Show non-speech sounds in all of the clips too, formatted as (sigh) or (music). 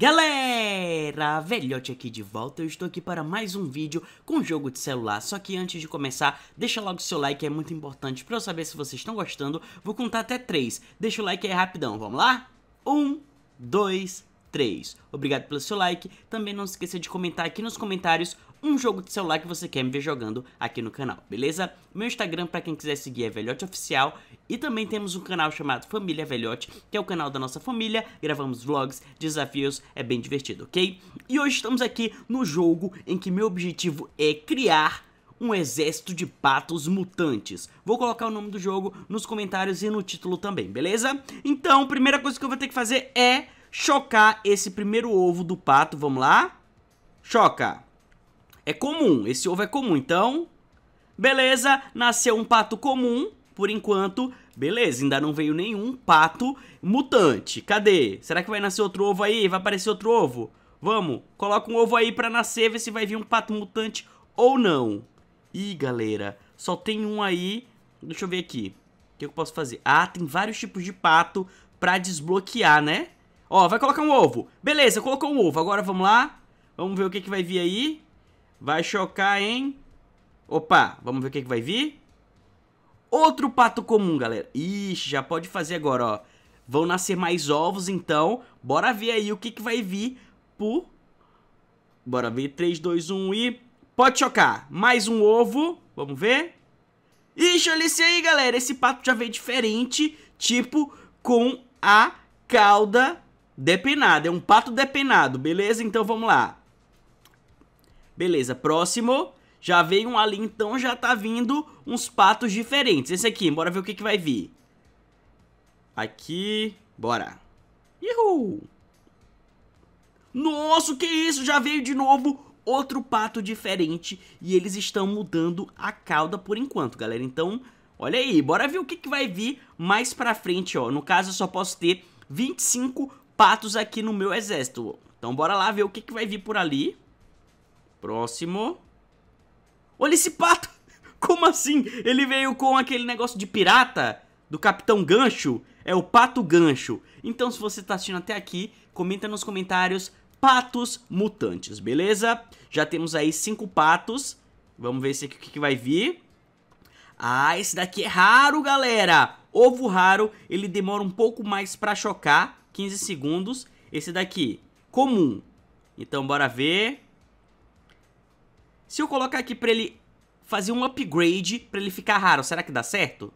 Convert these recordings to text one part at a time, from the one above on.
Galera, velhote aqui de volta, eu estou aqui para mais um vídeo com jogo de celular, só que antes de começar, deixa logo o seu like, é muito importante para eu saber se vocês estão gostando, vou contar até 3, deixa o like aí rapidão, vamos lá? 1, 2, 3, obrigado pelo seu like, também não se esqueça de comentar aqui nos comentários um jogo de celular que você quer me ver jogando aqui no canal, beleza? Meu Instagram, para quem quiser seguir, é Velhote Oficial. E também temos um canal chamado Família Velhote, que é o canal da nossa família. Gravamos vlogs, desafios, é bem divertido, ok? E hoje estamos aqui no jogo em que meu objetivo é criar um exército de patos mutantes. Vou colocar o nome do jogo nos comentários e no título também, beleza? Então, primeira coisa que eu vou ter que fazer é chocar esse primeiro ovo do pato. Vamos lá? Choca! É comum, esse ovo é comum. Então, beleza, nasceu um pato comum, por enquanto, beleza, ainda não veio nenhum pato mutante. Cadê? Será que vai nascer outro ovo aí? Vai aparecer outro ovo? Vamos, coloca um ovo aí pra nascer, ver se vai vir um pato mutante ou não. Ih, galera, só tem um aí. Deixa eu ver aqui. O que eu posso fazer? Ah, tem vários tipos de pato pra desbloquear, né? Ó, vai colocar um ovo. Beleza, colocou um ovo. Agora vamos lá. Vamos ver o que, que vai vir aí. Vai chocar em... Opa, vamos ver o que, que vai vir. Outro pato comum, galera. Ixi, já pode fazer agora, ó. Vão nascer mais ovos, então. Bora ver aí o que, que vai vir por... Bora ver. 3, 2, 1 e... Pode chocar. Mais um ovo. Vamos ver. Ixi, olha esse aí, galera. Esse pato já veio diferente, tipo com a cauda depenada. É um pato depenado, beleza? Então vamos lá. Beleza, próximo. Já veio um ali, então já tá vindo uns patos diferentes. Esse aqui, bora ver o que, que vai vir. Aqui, bora. Uhul! Nossa, que é isso? Já veio de novo outro pato diferente e eles estão mudando a cauda por enquanto, galera. Então, olha aí, bora ver o que, que vai vir mais pra frente, ó. No caso, eu só posso ter 25 patos aqui no meu exército. Então, bora lá ver o que, que vai vir por ali. Próximo. Olha esse pato! Como assim? Ele veio com aquele negócio de pirata do Capitão Gancho? É o Pato Gancho. Então, se você está assistindo até aqui, comenta nos comentários patos mutantes, beleza? Já temos aí cinco patos. Vamos ver o que, que vai vir. Ah, esse daqui é raro, galera! Ovo raro, ele demora um pouco mais pra chocar, 15 segundos. Esse daqui, comum. Então, bora ver. Se eu colocar aqui pra ele fazer um upgrade, pra ele ficar raro, será que dá certo?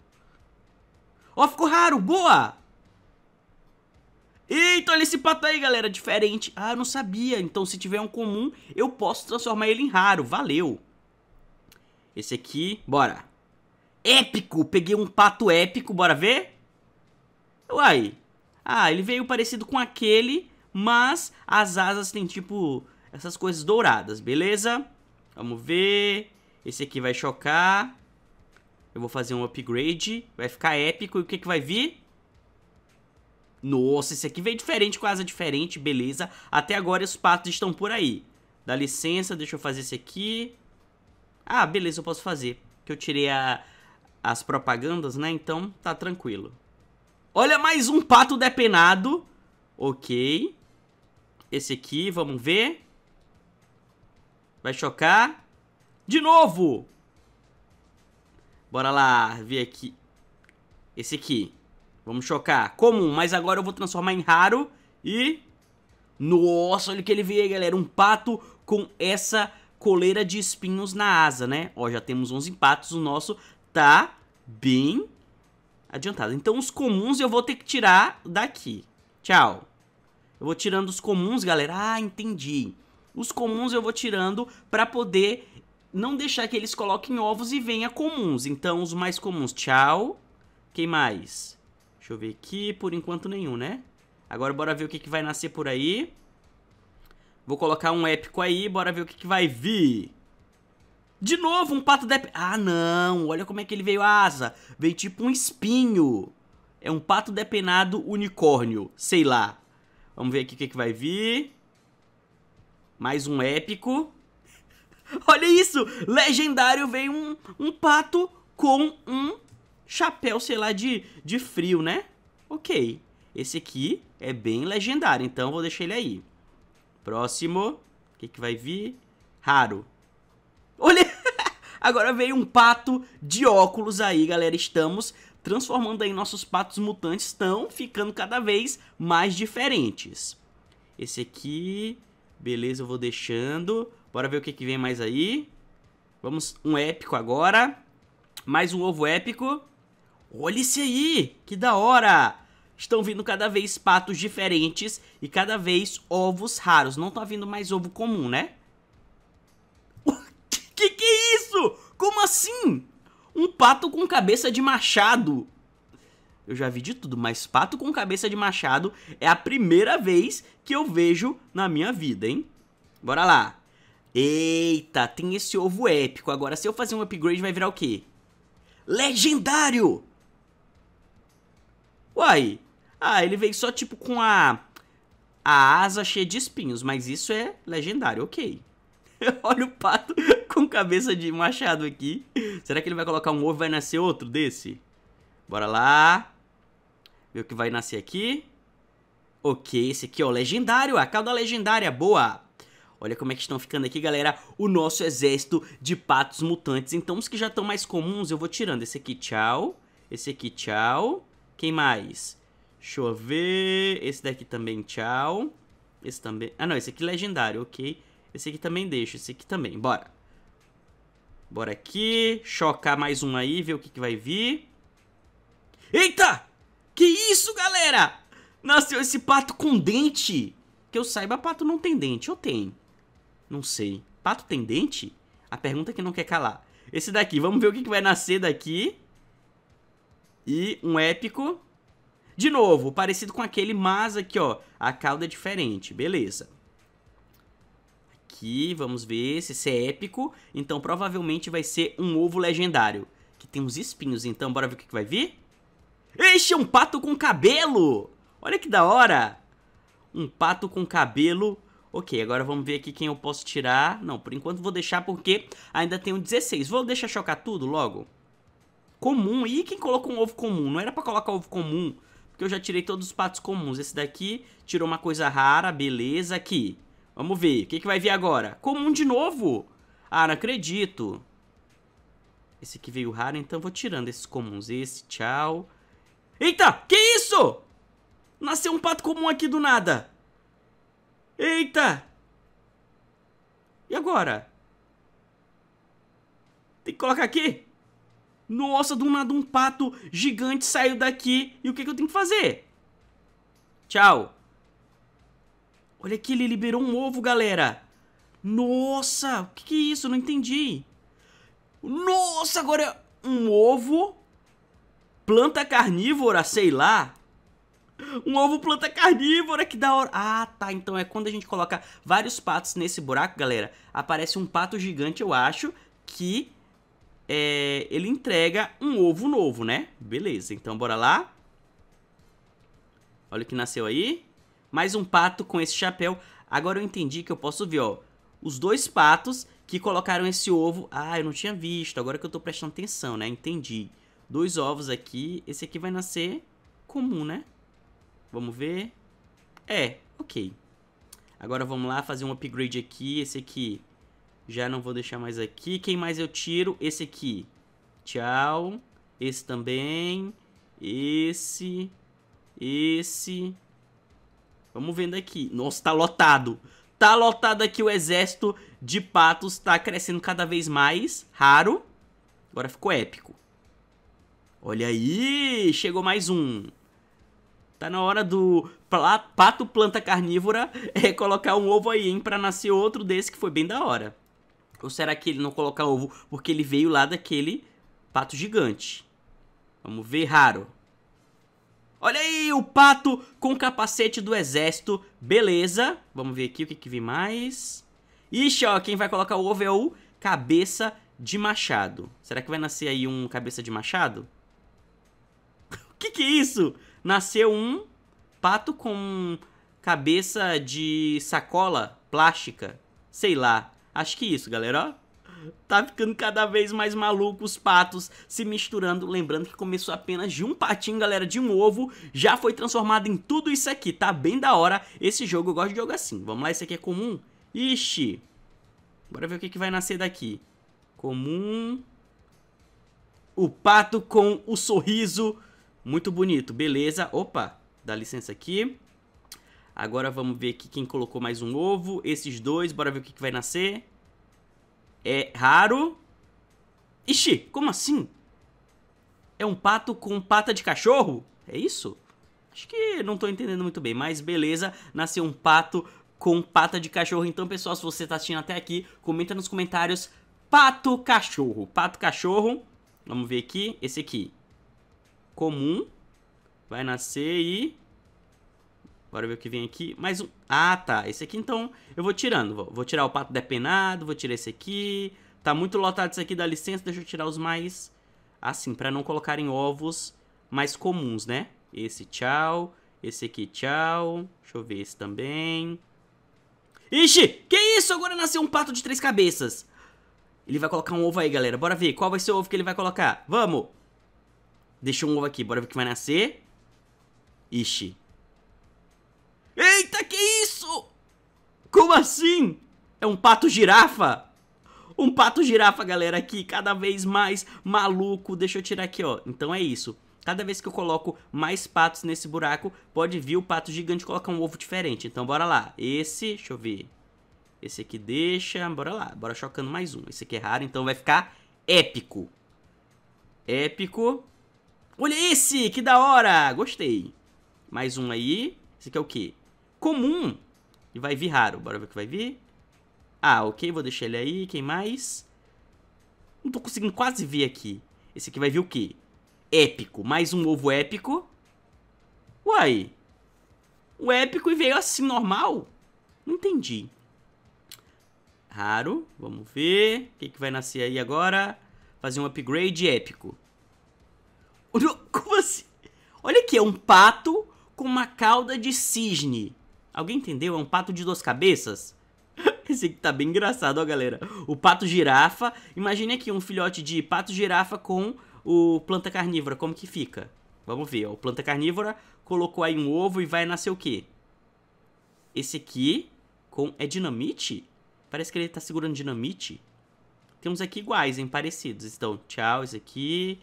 Ó, oh, ficou raro, boa! Eita, olha esse pato aí, galera, diferente. Ah, não sabia. Então, se tiver um comum, eu posso transformar ele em raro. Valeu. Esse aqui, bora. Épico! Peguei um pato épico, bora ver? Uai. Ah, ele veio parecido com aquele, mas as asas têm, tipo, essas coisas douradas, beleza? Vamos ver. Esse aqui vai chocar. Eu vou fazer um upgrade. Vai ficar épico. E o que, que vai vir? Nossa, esse aqui veio diferente, com asa diferente, beleza. Até agora os patos estão por aí. Dá licença, deixa eu fazer esse aqui. Ah, beleza, eu posso fazer. Que eu tirei a, as propagandas, né? Então tá tranquilo. Olha, mais um pato depenado. Ok. Esse aqui, vamos ver. Vai chocar. De novo! Bora lá, ver aqui. Esse aqui. Vamos chocar. Comum, mas agora eu vou transformar em raro. E... Nossa, olha o que ele veio, galera. Um pato com essa coleira de espinhos na asa, né? Ó, já temos 11 patos. O nosso tá bem adiantado. Então os comuns eu vou ter que tirar daqui. Tchau. Eu vou tirando os comuns, galera. Ah, entendi. Entendi. Os comuns eu vou tirando para poder não deixar que eles coloquem ovos e venha comuns. Então, os mais comuns, tchau. Quem mais? Deixa eu ver aqui, por enquanto nenhum, né? Agora bora ver o que, que vai nascer por aí. Vou colocar um épico aí, bora ver o que, que vai vir. De novo, um pato da... Ah, não, olha como é que ele veio a asa. Veio tipo um espinho. É um pato depenado unicórnio, sei lá. Vamos ver aqui o que, que vai vir. Mais um épico. (laughs) Olha isso! Legendário veio um, um pato com um chapéu, sei lá, de, de frio, né? Ok. Esse aqui é bem legendário, então vou deixar ele aí. Próximo. O que, que vai vir? Raro. Olha! (laughs) Agora veio um pato de óculos aí, galera. Estamos transformando aí nossos patos mutantes. Estão ficando cada vez mais diferentes. Esse aqui... Beleza, eu vou deixando. Bora ver o que, que vem mais aí. Vamos, um épico agora. Mais um ovo épico. Olha esse aí, que da hora! Estão vindo cada vez patos diferentes e cada vez ovos raros. Não tá vindo mais ovo comum, né? (laughs) Que que é isso? Como assim? Um pato com cabeça de machado. Eu já vi de tudo, mas pato com cabeça de machado é a primeira vez que eu vejo na minha vida, hein? Bora lá. Eita, tem esse ovo épico. Agora, se eu fazer um upgrade, vai virar o quê? Legendário! Uai. Ah, ele veio só, tipo, com a... A asa cheia de espinhos, mas isso é legendário, ok. (laughs) Olha o pato com cabeça de machado aqui. Será que ele vai colocar um ovo e vai nascer outro desse? Bora lá. Ver o que vai nascer aqui. Ok, esse aqui, ó, legendário, a cauda legendária, boa. Olha como é que estão ficando aqui, galera, o nosso exército de patos mutantes. Então, os que já estão mais comuns, eu vou tirando. Esse aqui, tchau. Esse aqui, tchau. Quem mais? Deixa eu ver. Esse daqui também, tchau. Esse também. Ah, não, esse aqui legendário, ok. Esse aqui também deixa, esse aqui também. Bora. Bora aqui, chocar mais um aí, ver o que, que vai vir. Eita! Que isso, galera? Nasceu esse pato com dente. Que eu saiba, pato não tem dente. Ou tem? Não sei. Pato tem dente? A pergunta é que não quer calar. Esse daqui, vamos ver o que, que vai nascer daqui. E um épico. De novo, parecido com aquele, mas aqui, ó. A cauda é diferente. Beleza. Aqui, vamos ver se esse é épico. Então, provavelmente vai ser um ovo legendário. Que tem uns espinhos, então. Bora ver o que, que vai vir? Este é um pato com cabelo! Olha que da hora! Um pato com cabelo. Ok, agora vamos ver aqui quem eu posso tirar. Não, por enquanto vou deixar porque ainda tenho 16. Vou deixar chocar tudo logo. Comum. E quem colocou um ovo comum? Não era pra colocar ovo comum. Porque eu já tirei todos os patos comuns. Esse daqui tirou uma coisa rara. Beleza, aqui. Vamos ver. O que, que vai vir agora? Comum de novo. Ah, não acredito. Esse aqui veio raro, então vou tirando esses comuns. Esse, Tchau. Eita, que isso? Nasceu um pato comum aqui do nada. Eita. E agora? Tem que colocar aqui? Nossa, do nada um pato gigante saiu daqui. E o que, que eu tenho que fazer? Tchau. Olha aqui, ele liberou um ovo, galera. Nossa, o que, que é isso? Eu não entendi. Nossa, agora é um ovo planta carnívora, sei lá. Um ovo planta carnívora, que da hora. Ah, tá, então é quando a gente coloca vários patos nesse buraco, galera, aparece um pato gigante, eu acho, que é, ele entrega um ovo novo, né? Beleza, então bora lá. Olha o que nasceu aí. Mais um pato com esse chapéu. Agora eu entendi que eu posso ver, ó, os dois patos que colocaram esse ovo. Ah, eu não tinha visto, agora que eu tô prestando atenção, né? Entendi. Entendi dois ovos aqui. Esse aqui vai nascer comum, né? Vamos ver. É, ok. Agora vamos lá fazer um upgrade aqui. Esse aqui já não vou deixar mais aqui. Quem mais eu tiro? Esse aqui. Tchau. Esse também. Esse. Esse. Vamos vendo aqui. Nossa, tá lotado. Tá lotado aqui o exército de patos. Tá crescendo cada vez mais. Raro. Agora ficou épico. Olha aí, chegou mais um. Tá na hora do pato planta carnívora (laughs) é colocar um ovo aí, hein, pra nascer outro desse que foi bem da hora. Ou será que ele não coloca ovo porque ele veio lá daquele pato gigante? Vamos ver, raro. Olha aí, o pato com capacete do exército, beleza. Vamos ver aqui o que que vem mais. Ixi, ó, quem vai colocar o ovo é o cabeça de machado. Será que vai nascer aí um cabeça de machado? que que é isso? Nasceu um pato com cabeça de sacola plástica. Sei lá. Acho que é isso, galera, ó. Tá ficando cada vez mais maluco os patos se misturando. Lembrando que começou apenas de um patinho, galera, de um ovo. Já foi transformado em tudo isso aqui. Tá bem da hora esse jogo. Eu gosto de jogo assim. Vamos lá, esse aqui é comum? Ixi. Bora ver o que, que vai nascer daqui. Comum. O pato com o sorriso muito bonito, beleza. Opa, dá licença aqui. Agora vamos ver aqui quem colocou mais um ovo. Esses dois, bora ver o que, que vai nascer. É raro. Ixi, como assim? É um pato com pata de cachorro? É isso? Acho que não tô entendendo muito bem, mas beleza, nasceu um pato com pata de cachorro. Então, pessoal, se você tá assistindo até aqui, comenta nos comentários pato cachorro. Pato cachorro, vamos ver aqui, esse aqui comum. Vai nascer e... Bora ver o que vem aqui. Mais um... Ah, tá. Esse aqui, então, eu vou tirando. Vou, vou tirar o pato depenado, vou tirar esse aqui. Tá muito lotado isso aqui, dá licença. Deixa eu tirar os mais... Assim, pra não colocarem ovos mais comuns, né? Esse, tchau. Esse aqui, tchau. Deixa eu ver esse também. Ixi, que isso? Agora nasceu um pato de três cabeças. Ele vai colocar um ovo aí, galera. Bora ver qual vai ser o ovo que ele vai colocar. Vamos! Deixa um ovo aqui, bora ver o que vai nascer. Ixi. Eita, que isso? Como assim? É um pato girafa? Um pato girafa, galera, aqui, cada vez mais maluco. Deixa eu tirar aqui, ó. Então é isso. Cada vez que eu coloco mais patos nesse buraco, pode vir o pato gigante colocar um ovo diferente. Então bora lá. Esse, deixa eu ver. Esse aqui deixa, bora lá. Bora chocando mais um. Esse aqui é raro, então vai ficar épico. Épico. Olha esse, que da hora! Gostei. Mais um aí. Esse aqui é o quê? Comum. E vai vir raro. Bora ver o que vai vir. Ah, ok, vou deixar ele aí. Quem mais? Não tô conseguindo quase ver aqui. Esse aqui vai vir o quê? Épico. Mais um ovo épico. Uai. O épico e veio assim, normal? Não entendi. Raro. Vamos ver. O que, que vai nascer aí agora? Fazer um upgrade épico. Como assim? Olha aqui, é um pato com uma cauda de cisne. Alguém entendeu? É um pato de duas cabeças? (laughs) Esse aqui tá bem engraçado, ó, galera. O pato girafa. Imagine aqui um filhote de pato girafa com o planta carnívora. Como que fica? Vamos ver, ó. O planta carnívora colocou aí um ovo e vai nascer o quê? Esse aqui com... É dinamite? Parece que ele tá segurando dinamite. Temos aqui iguais, hein? Parecidos. Então, tchau, esse aqui.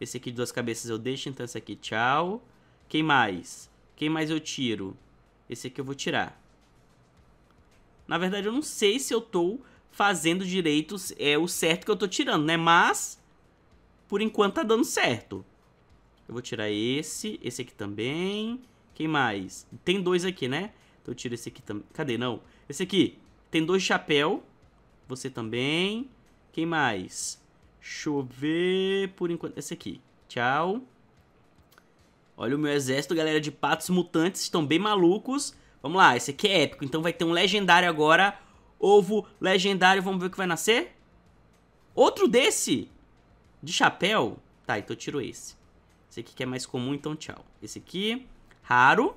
Esse aqui de duas cabeças eu deixo, então esse aqui tchau. Quem mais? Quem mais eu tiro? Esse aqui eu vou tirar. Na verdade, eu não sei se eu tô fazendo direito é, o certo que eu tô tirando, né? Mas, por enquanto tá dando certo. Eu vou tirar esse, esse aqui também. Quem mais? Tem dois aqui, né? Então eu tiro esse aqui também. Cadê? Não. Esse aqui. Tem dois chapéu. Você também. Quem mais? Deixa eu ver por enquanto. Esse aqui. Tchau. Olha o meu exército, galera, de patos mutantes. Estão bem malucos. Vamos lá, esse aqui é épico. Então vai ter um legendário agora. Ovo legendário. Vamos ver o que vai nascer. Outro desse? De chapéu? Tá, então eu tiro esse. Esse aqui que é mais comum, então tchau. Esse aqui, raro.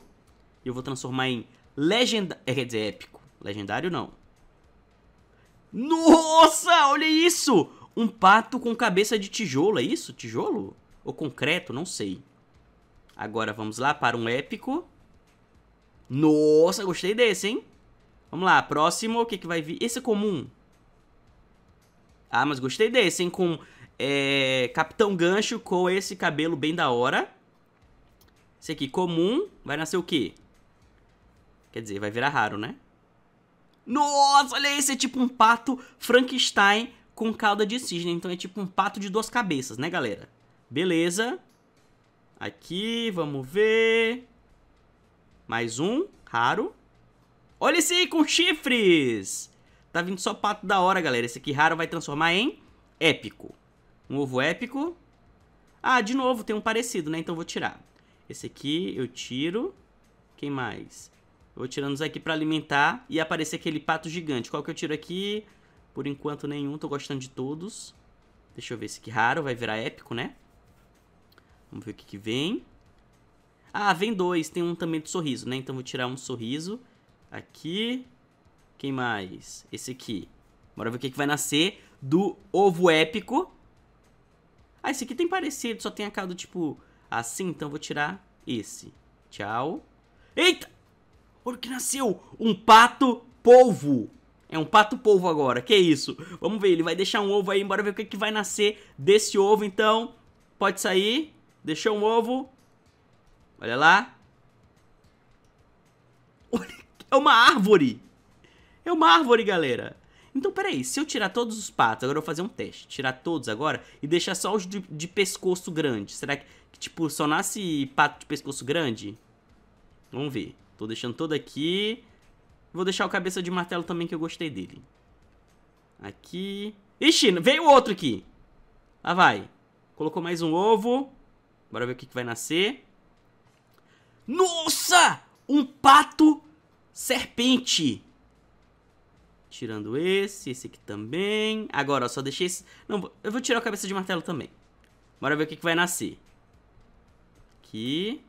Eu vou transformar em legendário. É, quer dizer, épico. Legendário não. Nossa, olha isso! um pato com cabeça de tijolo, é isso? Tijolo? Ou concreto? Não sei. Agora vamos lá para um épico. Nossa, gostei desse, hein? Vamos lá, próximo, o que, que vai vir? Esse é comum. Ah, mas gostei desse, hein? Com é, Capitão Gancho com esse cabelo bem da hora. Esse aqui, comum, vai nascer o quê? Quer dizer, vai virar raro, né? Nossa, olha esse, é tipo um pato Frankenstein com cauda de cisne. Então é tipo um pato de duas cabeças, né, galera? Beleza. Aqui, vamos ver. Mais um, raro. Olha esse aí com chifres! Tá vindo só pato da hora, galera. Esse aqui raro vai transformar em épico. Um ovo épico. Ah, de novo, tem um parecido, né? Então vou tirar. Esse aqui eu tiro. Quem mais? vou tirando isso aqui pra alimentar e aparecer aquele pato gigante. Qual que eu tiro aqui? Por enquanto nenhum, tô gostando de todos. Deixa eu ver esse aqui raro, vai virar épico, né? Vamos ver o que, que vem. Ah, vem dois, tem um também de sorriso, né? Então vou tirar um sorriso aqui. Quem mais? Esse aqui. Bora ver o que, que vai nascer do ovo épico. Ah, esse aqui tem parecido, só tem a cara do tipo assim, então vou tirar esse. Tchau. Eita! Olha o que nasceu! Um pato polvo! É um pato polvo agora, que isso? Vamos ver, ele vai deixar um ovo aí, bora ver o que, que vai nascer desse ovo, então. Pode sair, deixou um ovo. Olha lá. (laughs) É uma árvore. É uma árvore, galera. Então, peraí, se eu tirar todos os patos, agora eu vou fazer um teste. Tirar todos agora e deixar só os de, de pescoço grande. Será que, que, tipo, só nasce pato de pescoço grande? Vamos ver. Tô deixando todo aqui. Vou deixar o cabeça de martelo também, que eu gostei dele. Aqui. Ixi, veio outro aqui. Lá vai. Colocou mais um ovo. Bora ver o que, que vai nascer. Nossa! Um pato serpente. Tirando esse, esse aqui também. Agora, ó, só deixei esse... Não, eu vou tirar a cabeça de martelo também. Bora ver o que, que vai nascer. Aqui.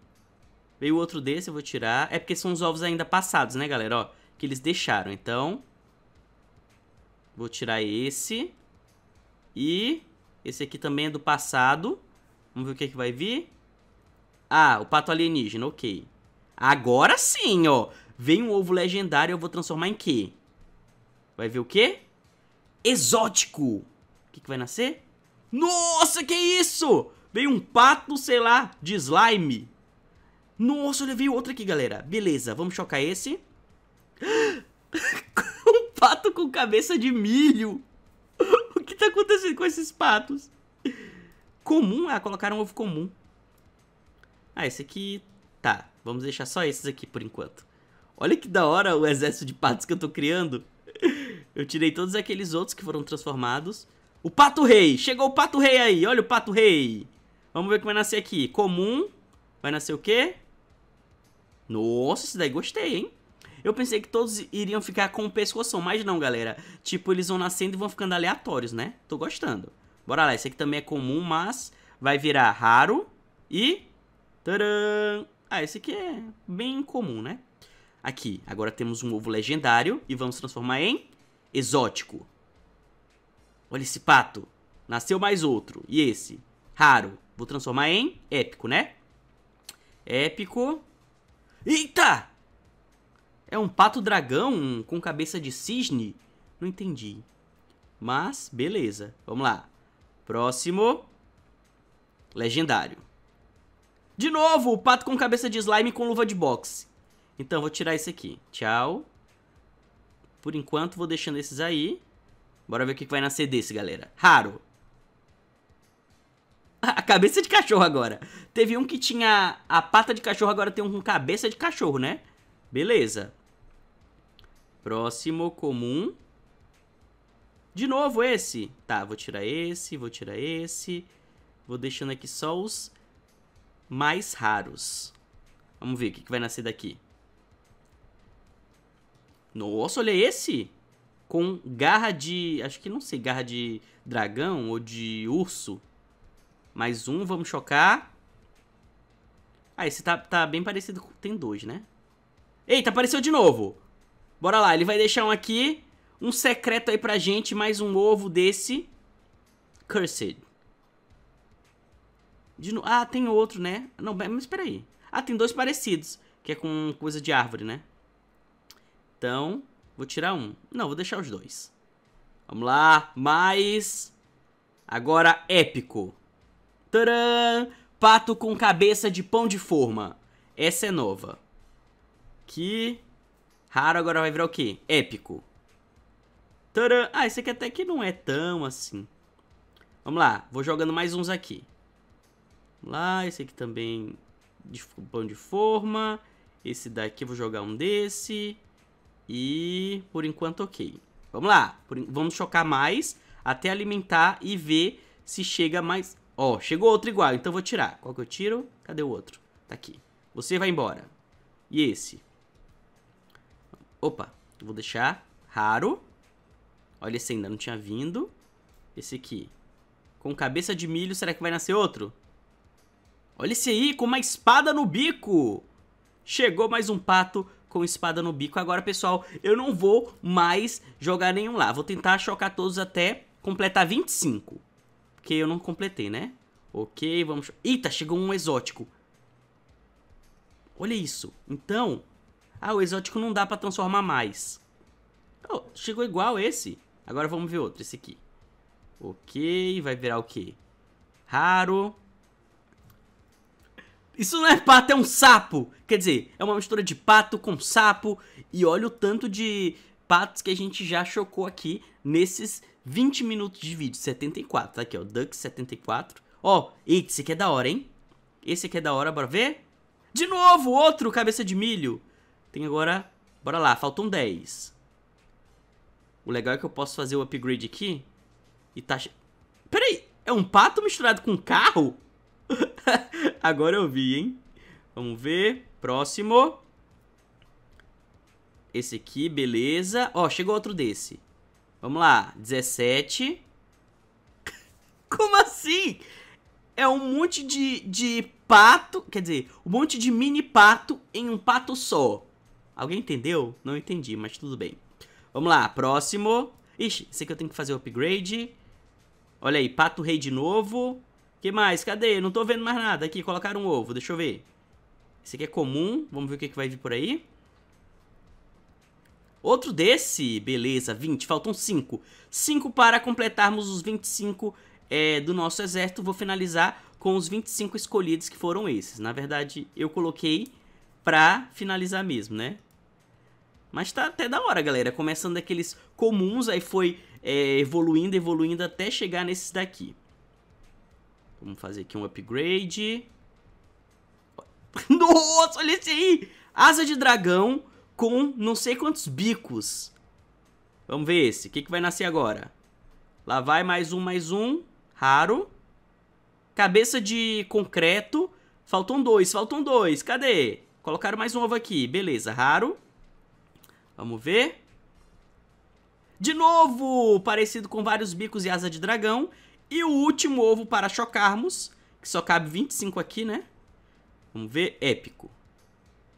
Veio outro desse, eu vou tirar. É porque são os ovos ainda passados, né, galera? Ó, que eles deixaram. Então, vou tirar esse. E esse aqui também é do passado. Vamos ver o que, é que vai vir. Ah, o pato alienígena, ok. Agora sim, ó. Vem um ovo legendário, eu vou transformar em quê? Vai ver o quê? Exótico. O que, que vai nascer? Nossa, que isso? Veio um pato, sei lá, de slime. Nossa, olha, veio outro aqui, galera. Beleza, vamos chocar esse. (laughs) um pato com cabeça de milho. O que tá acontecendo com esses patos? Comum? Ah, colocaram um ovo comum. Ah, esse aqui... Tá, vamos deixar só esses aqui por enquanto. Olha que da hora o exército de patos que eu tô criando. Eu tirei todos aqueles outros que foram transformados. O Pato Rei! Chegou o Pato Rei aí! Olha o Pato Rei! Vamos ver o que vai nascer aqui. Comum. Vai nascer o quê? Nossa, esse daí gostei, hein? Eu pensei que todos iriam ficar com o pescoção, mas não, galera. Tipo, eles vão nascendo e vão ficando aleatórios, né? Tô gostando. Bora lá, esse aqui também é comum, mas vai virar raro. E... Tcharam! Ah, esse aqui é bem comum, né? Aqui, agora temos um ovo legendário e vamos transformar em exótico. Olha esse pato. Nasceu mais outro. E esse? Raro. Vou transformar em épico, né? Épico. Eita! É um pato dragão com cabeça de cisne? Não entendi. Mas, beleza. Vamos lá. Próximo. Legendário. De novo, o pato com cabeça de slime com luva de boxe. Então, vou tirar esse aqui. Tchau. Por enquanto, vou deixando esses aí. Bora ver o que vai nascer desse, galera. Raro. (laughs) A cabeça de cachorro agora. Teve um que tinha a pata de cachorro, agora tem um com cabeça de cachorro, né? Beleza. Próximo, comum. De novo esse. Tá, vou tirar esse, vou tirar esse. Vou deixando aqui só os mais raros. Vamos ver o que, que vai nascer daqui. Nossa, olha esse! Com garra de... Acho que não sei, garra de dragão ou de urso. Mais um, vamos chocar. Ah, esse tá, tá bem parecido com... Tem dois, né? Eita, apareceu de novo! Bora lá, ele vai deixar um aqui, um secreto aí pra gente, mais um ovo desse. Cursed. De no... Ah, tem outro, né? Não, mas espera aí. Ah, tem dois parecidos, que é com coisa de árvore, né? Então, vou tirar um. Não, vou deixar os dois. Vamos lá, mais... Agora, épico. Tcharam! Pato com cabeça de pão de forma. Essa é nova. Que Raro agora vai virar o quê? Épico. Tcharam! Ah, esse aqui até que não é tão assim. Vamos lá, vou jogando mais uns aqui. Vamos lá, esse aqui também de pão de forma. Esse daqui vou jogar um desse. E por enquanto ok. Vamos lá, por, vamos chocar mais até alimentar e ver se chega mais... Ó, oh, chegou outro igual, então vou tirar. Qual que eu tiro? Cadê o outro? Tá aqui. Você vai embora. E esse? Opa, vou deixar raro. Olha, esse ainda não tinha vindo. Esse aqui. Com cabeça de milho, será que vai nascer outro? Olha esse aí, com uma espada no bico! Chegou mais um pato com espada no bico. Agora, pessoal, eu não vou mais jogar nenhum lá. Vou tentar chocar todos até completar 25. Porque eu não completei, né? Ok, vamos... Eita, chegou um exótico. Olha isso. Então, ah, o exótico não dá pra transformar mais. Oh, chegou igual esse. Agora vamos ver outro, esse aqui. Ok, vai virar o quê? Raro. Isso não é pato, é um sapo. Quer dizer, é uma mistura de pato com sapo. E olha o tanto de patos que a gente já chocou aqui nesses 20 minutos de vídeo. 74, tá aqui, ó. Duck 74. Ó, oh, esse aqui é da hora, hein? Esse aqui é da hora, bora ver? De novo, outro cabeça de milho. Tem agora... Bora lá, faltam 10. O legal é que eu posso fazer o upgrade aqui. E tá... Peraí, é um pato misturado com um carro? (laughs) agora eu vi, hein? Vamos ver. Próximo. Esse aqui, beleza. Ó, oh, chegou outro desse. Vamos lá, 17. (laughs) Como assim? É um monte de, de pato, quer dizer, um monte de mini pato em um pato só. Alguém entendeu? Não entendi, mas tudo bem. Vamos lá, próximo. Ixi, esse aqui eu tenho que fazer o upgrade. Olha aí, pato rei de novo. que mais? Cadê? Não tô vendo mais nada. Aqui, colocaram um ovo, deixa eu ver. Esse aqui é comum, vamos ver o que, que vai vir por aí. Outro desse, beleza, 20, faltam 5. 5 para completarmos os 25 é, do nosso exército. Vou finalizar com os 25 escolhidos que foram esses. Na verdade, eu coloquei pra finalizar mesmo, né? Mas tá até da hora, galera. Começando daqueles comuns, aí foi é, evoluindo, evoluindo até chegar nesses daqui. Vamos fazer aqui um upgrade. (laughs) Nossa, olha esse aí! Asa de dragão com não sei quantos bicos. Vamos ver esse. O que, que vai nascer agora? Lá vai mais um, mais um. Raro. Cabeça de concreto. Faltam dois, faltam dois. Cadê? Colocaram mais um ovo aqui. Beleza, raro. Vamos ver. De novo, parecido com vários bicos e asa de dragão. E o último ovo para chocarmos, que só cabe 25 aqui, né? Vamos ver, épico.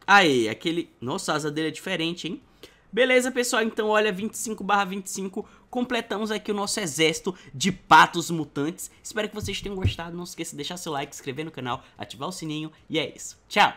Aê, aquele... Nossa, a asa dele é diferente, hein? Beleza, pessoal, então olha, 25 barra 25, completamos aqui o nosso exército de patos mutantes. Espero que vocês tenham gostado, não esqueça de deixar seu like, se inscrever no canal, ativar o sininho e é isso. Tchau!